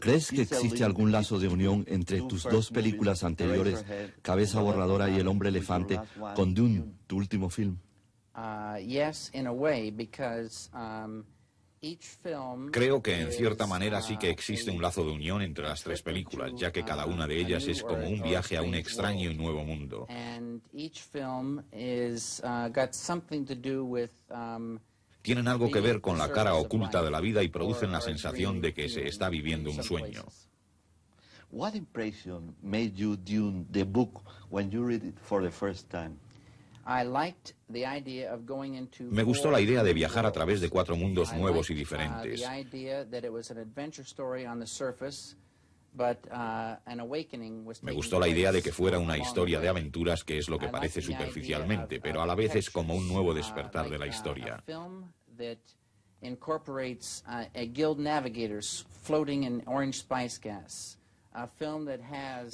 ¿Crees que existe algún lazo de unión entre tus dos películas anteriores, Cabeza Borradora y El Hombre Elefante, con Dune, tu último film? Uh, um, Creo que en cierta manera uh, sí que existe un lazo de unión entre las tres películas, ya que cada una de ellas es como un viaje a un extraño y nuevo mundo tienen algo que ver con la cara oculta de la vida y producen la sensación de que se está viviendo un sueño. Me gustó la idea de viajar a través de cuatro mundos nuevos y diferentes. Uh, Me gustó la idea de que fuera una historia de aventuras, que es lo que parece superficialmente, uh, pero a la vez es como un nuevo uh, despertar de la historia.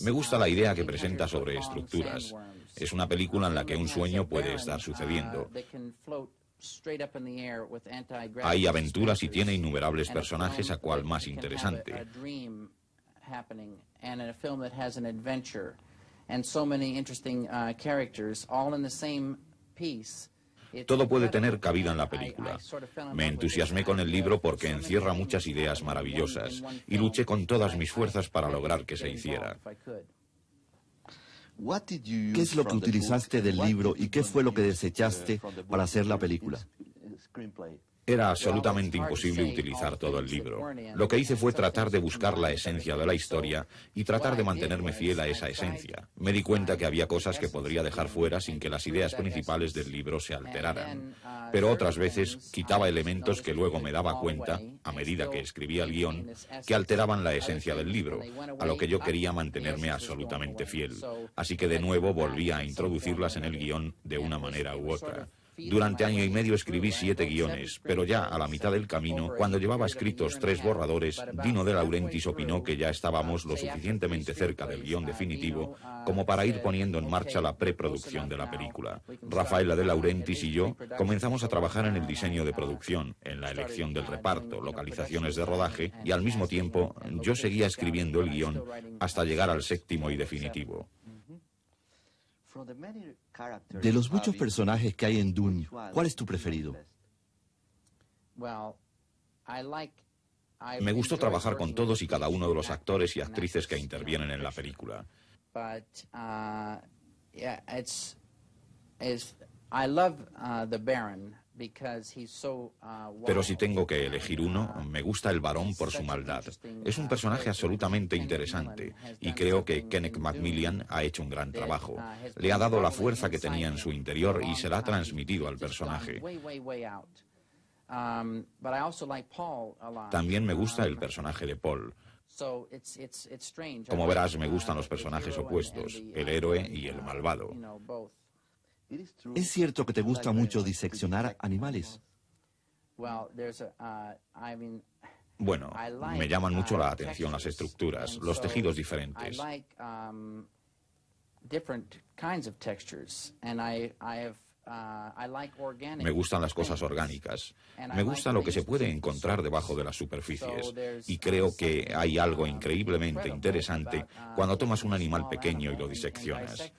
Me gusta la idea que presenta sobre estructuras. Es una película en la que un sueño puede estar sucediendo. Hay aventuras y tiene innumerables personajes a cual más interesante. Todo puede tener cabida en la película. Me entusiasmé con el libro porque encierra muchas ideas maravillosas y luché con todas mis fuerzas para lograr que se hiciera. ¿Qué es lo que utilizaste del libro y qué fue lo que desechaste para hacer la película? Era absolutamente imposible utilizar todo el libro. Lo que hice fue tratar de buscar la esencia de la historia y tratar de mantenerme fiel a esa esencia. Me di cuenta que había cosas que podría dejar fuera sin que las ideas principales del libro se alteraran. Uh, Pero otras veces uh, quitaba elementos que luego me daba cuenta, a medida que escribía el guión, que alteraban la esencia del libro, a lo que yo quería mantenerme absolutamente fiel. Así que de nuevo volvía a introducirlas en el guión de una manera u otra. Durante año y medio escribí siete guiones, pero ya a la mitad del camino, cuando llevaba escritos tres borradores, Dino de Laurentiis opinó que ya estábamos lo suficientemente cerca del guión definitivo como para ir poniendo en marcha la preproducción de la película. Rafaela de Laurentiis y yo comenzamos a trabajar en el diseño de producción, en la elección del reparto, localizaciones de rodaje y al mismo tiempo yo seguía escribiendo el guión hasta llegar al séptimo y definitivo. De los muchos personajes que hay en Dune, ¿cuál es tu preferido? Me gustó trabajar con todos y cada uno de los actores y actrices que intervienen en la película. Baron Uh, Pero si tengo que elegir uno, me gusta el varón por su maldad. Es un uh, personaje absolutamente interesante y creo que Kenneth Macmillan ha hecho un gran uh, trabajo. Le ha dado la fuerza que tenía en su interior y se la ha transmitido al personaje. Um, También me gusta el um, personaje de Paul. Como verás, me gustan los personajes opuestos, el héroe y el malvado. ¿Es cierto que te gusta mucho diseccionar animales? Uh, bueno, me llaman mucho la uh, atención las estructuras, los tejidos diferentes. Me gustan las cosas orgánicas. Me gusta lo que se puede encontrar debajo de las superficies. Y creo que hay algo uh, increíblemente interesante cuando tomas un animal pequeño y lo diseccionas.